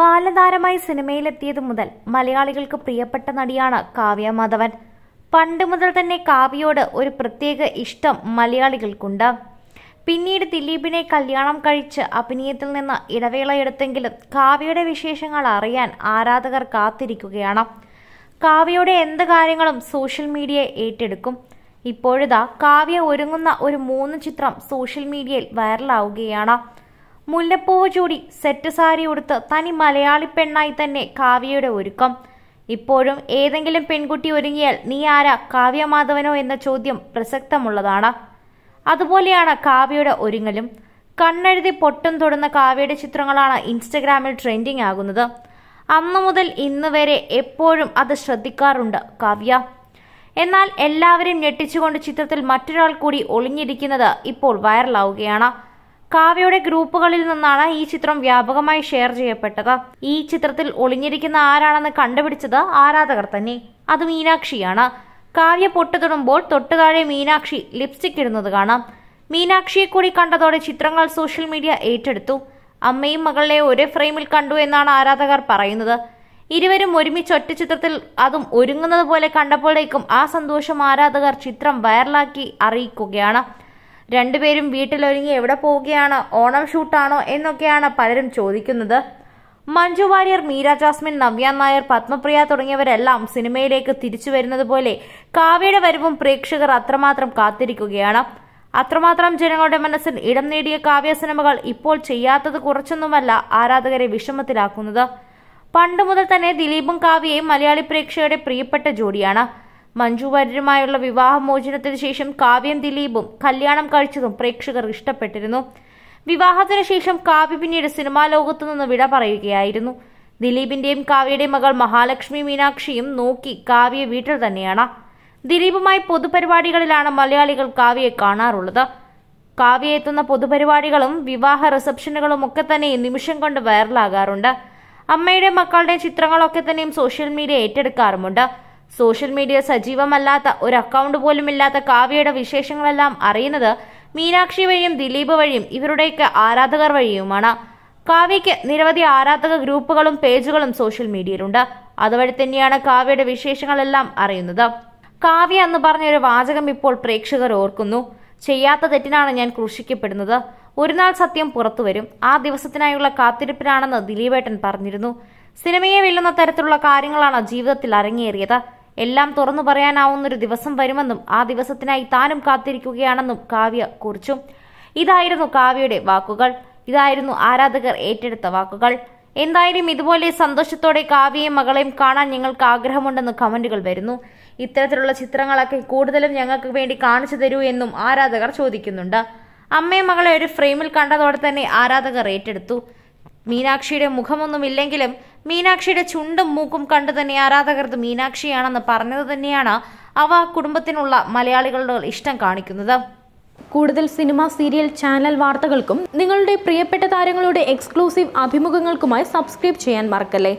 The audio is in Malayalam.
ബാലതാരമായി സിനിമയിലെത്തിയത് മുതൽ മലയാളികൾക്ക് പ്രിയപ്പെട്ട നടിയാണ് കാവ്യ മാധവൻ പണ്ട് മുതൽ തന്നെ കാവ്യയോട് ഒരു പ്രത്യേക ഇഷ്ടം മലയാളികൾക്കുണ്ട് പിന്നീട് ദിലീപിനെ കല്യാണം കഴിച്ച് അഭിനയത്തിൽ നിന്ന് ഇടവേള എടുത്തെങ്കിലും കാവ്യയുടെ വിശേഷങ്ങൾ അറിയാൻ ആരാധകർ കാത്തിരിക്കുകയാണ് കാവ്യയുടെ എന്ത് കാര്യങ്ങളും സോഷ്യൽ മീഡിയ ഏറ്റെടുക്കും ഇപ്പോഴിതാ കാവ്യ ഒരുങ്ങുന്ന ഒരു മൂന്ന് ചിത്രം സോഷ്യൽ മീഡിയയിൽ വൈറലാവുകയാണ് മുല്ലപ്പൂവ് ചൂടി സെറ്റ് സാരി ഉടുത്ത് തനി മലയാളി പെണ്ണായി തന്നെ കാവ്യയുടെ ഒരുക്കം ഇപ്പോഴും ഏതെങ്കിലും പെൺകുട്ടി ഒരുങ്ങിയാൽ നീ ആരാ കാവ്യമാധവനോ എന്ന ചോദ്യം പ്രസക്തമുള്ളതാണ് അതുപോലെയാണ് കാവ്യയുടെ ഒരുങ്ങലും കണ്ണെഴുതി പൊട്ടും തൊടുന്ന കാവ്യയുടെ ചിത്രങ്ങളാണ് ഇൻസ്റ്റഗ്രാമിൽ ട്രെൻഡിങ് ആകുന്നത് അന്നു മുതൽ ഇന്ന് വരെ എപ്പോഴും അത് ശ്രദ്ധിക്കാറുണ്ട് കാവ്യ എന്നാൽ എല്ലാവരും ഞെട്ടിച്ചുകൊണ്ട് ചിത്രത്തിൽ മറ്റൊരാൾ കൂടി ഒളിഞ്ഞിരിക്കുന്നത് ഇപ്പോൾ വൈറലാവുകയാണ് കാവ്യയുടെ ഗ്രൂപ്പുകളിൽ നിന്നാണ് ഈ ചിത്രം വ്യാപകമായി ഷെയർ ചെയ്യപ്പെട്ടത് ഈ ചിത്രത്തിൽ ഒളിഞ്ഞിരിക്കുന്ന ആരാണെന്ന് കണ്ടുപിടിച്ചത് ആരാധകർ തന്നെ അത് മീനാക്ഷിയാണ് കാവ്യ പൊട്ടുതൊടുമ്പോൾ തൊട്ടുതാഴെ മീനാക്ഷി ലിപ്സ്റ്റിക് ഇടുന്നത് കാണാം മീനാക്ഷിയെ കൂടി കണ്ടതോടെ ചിത്രങ്ങൾ സോഷ്യൽ മീഡിയ ഏറ്റെടുത്തു അമ്മയും മകളെ ഒരേ ഫ്രെയിമിൽ കണ്ടു എന്നാണ് ആരാധകർ പറയുന്നത് ഇരുവരും ഒരുമിച്ച് ഒറ്റ ചിത്രത്തിൽ അതും ഒരുങ്ങുന്നത് പോലെ കണ്ടപ്പോഴേക്കും ആ സന്തോഷം ആരാധകർ ചിത്രം വൈറലാക്കി അറിയിക്കുകയാണ് രണ്ടുപേരും വീട്ടിലൊരുങ്ങി എവിടെ പോവുകയാണ് ഓണം ഷൂട്ടാണോ എന്നൊക്കെയാണ് പലരും ചോദിക്കുന്നത് മഞ്ജു വാര്യർ മീര ജാസ്മിൻ നവ്യ നായർ പത്മപ്രിയ തുടങ്ങിയവരെല്ലാം സിനിമയിലേക്ക് തിരിച്ചു വരുന്നത് പോലെ കാവ്യയുടെ വരവും പ്രേക്ഷകർ അത്രമാത്രം കാത്തിരിക്കുകയാണ് അത്രമാത്രം ജനങ്ങളുടെ മനസ്സിൽ ഇടം നേടിയ കാവ്യ സിനിമകൾ ഇപ്പോൾ ചെയ്യാത്തത് കുറച്ചൊന്നുമല്ല ആരാധകരെ വിഷമത്തിലാക്കുന്നത് പണ്ട് മുതൽ തന്നെ ദിലീപും കാവ്യയും മലയാളി പ്രേക്ഷകരുടെ പ്രിയപ്പെട്ട ജോഡിയാണ് മഞ്ജു വാര്യരുമായുള്ള വിവാഹമോചനത്തിന് ശേഷം കാവ്യം ദിലീപും കല്യാണം കഴിച്ചതും പ്രേക്ഷകർ ഇഷ്ടപ്പെട്ടിരുന്നു വിവാഹത്തിന് ശേഷം കാവ്യ പിന്നീട് സിനിമാ ലോകത്തു നിന്ന് വിട പറയുകയായിരുന്നു ദിലീപിന്റെയും കാവ്യയുടെയും മകൾ മഹാലക്ഷ്മി മീനാക്ഷിയും നോക്കി കാവ്യ വീട്ടിൽ തന്നെയാണ് ദിലീപുമായി പൊതുപരിപാടികളിലാണ് മലയാളികൾ കാവ്യയെ കാണാറുള്ളത് കാവ്യ എത്തുന്ന പൊതുപരിപാടികളും വിവാഹ റിസപ്ഷനുകളും ഒക്കെ തന്നെ നിമിഷം കൊണ്ട് വൈറലാകാറുണ്ട് അമ്മയുടെ മക്കളുടെ ചിത്രങ്ങളൊക്കെ തന്നെയും സോഷ്യൽ മീഡിയ ഏറ്റെടുക്കാറുമുണ്ട് സോഷ്യൽ മീഡിയ സജീവമല്ലാത്ത ഒരു അക്കൗണ്ട് പോലുമില്ലാത്ത കാവ്യയുടെ വിശേഷങ്ങളെല്ലാം അറിയുന്നത് മീനാക്ഷി വഴിയും ദിലീപ് വഴിയും ഇവരുടെയൊക്കെ ആരാധകർ വഴിയുമാണ് കാവ്യയ്ക്ക് നിരവധി ആരാധക ഗ്രൂപ്പുകളും പേജുകളും സോഷ്യൽ മീഡിയയിലുണ്ട് അതുവഴി തന്നെയാണ് കാവ്യയുടെ വിശേഷങ്ങളെല്ലാം അറിയുന്നത് കാവ്യ എന്ന് പറഞ്ഞ ഒരു വാചകം ഇപ്പോൾ പ്രേക്ഷകർ ഓർക്കുന്നു ചെയ്യാത്ത തെറ്റിനാണ് ഞാൻ ക്രൂശിക്കപ്പെടുന്നത് ഒരു നാൾ സത്യം പുറത്തു വരും ആ ദിവസത്തിനായുള്ള കാത്തിരിപ്പിനാണെന്ന് ദിലീപേട്ടൻ പറഞ്ഞിരുന്നു സിനിമയെ വെല്ലുന്ന തരത്തിലുള്ള കാര്യങ്ങളാണ് ജീവിതത്തിൽ അരങ്ങേറിയത് എല്ലാം തുറന്നു പറയാനാവുന്നൊരു ദിവസം വരുമെന്നും ആ ദിവസത്തിനായി താനും കാത്തിരിക്കുകയാണെന്നും കാവ്യ കുറിച്ചു ഇതായിരുന്നു കാവ്യയുടെ വാക്കുകൾ ഇതായിരുന്നു ആരാധകർ ഏറ്റെടുത്ത വാക്കുകൾ എന്തായാലും ഇതുപോലെ സന്തോഷത്തോടെ കാവ്യയും മകളെയും കാണാൻ ഞങ്ങൾക്ക് ആഗ്രഹമുണ്ടെന്ന് കമന്റുകൾ വരുന്നു ഇത്തരത്തിലുള്ള ചിത്രങ്ങളൊക്കെ കൂടുതലും ഞങ്ങൾക്ക് വേണ്ടി കാണിച്ചു തരൂ എന്നും ആരാധകർ ചോദിക്കുന്നുണ്ട് അമ്മയും മകളെ ഒരു ഫ്രെയിമിൽ കണ്ടതോടെ തന്നെ ആരാധകർ ഏറ്റെടുത്തു മീനാക്ഷിയുടെ മുഖമൊന്നുമില്ലെങ്കിലും മീനാക്ഷിയുടെ ചുണ്ടും മൂക്കും കണ്ടു തന്നെ ആരാധകർ മീനാക്ഷിയാണെന്ന് പറഞ്ഞത് തന്നെയാണ് അവ കുടുംബത്തിനുള്ള മലയാളികളുടെ ഇഷ്ടം കാണിക്കുന്നത് കൂടുതൽ സിനിമ സീരിയൽ ചാനൽ വാർത്തകൾക്കും നിങ്ങളുടെ പ്രിയപ്പെട്ട താരങ്ങളുടെ എക്സ്ക്ലൂസീവ് അഭിമുഖങ്ങൾക്കുമായി സബ്സ്ക്രൈബ് ചെയ്യാൻ മറക്കല്ലേ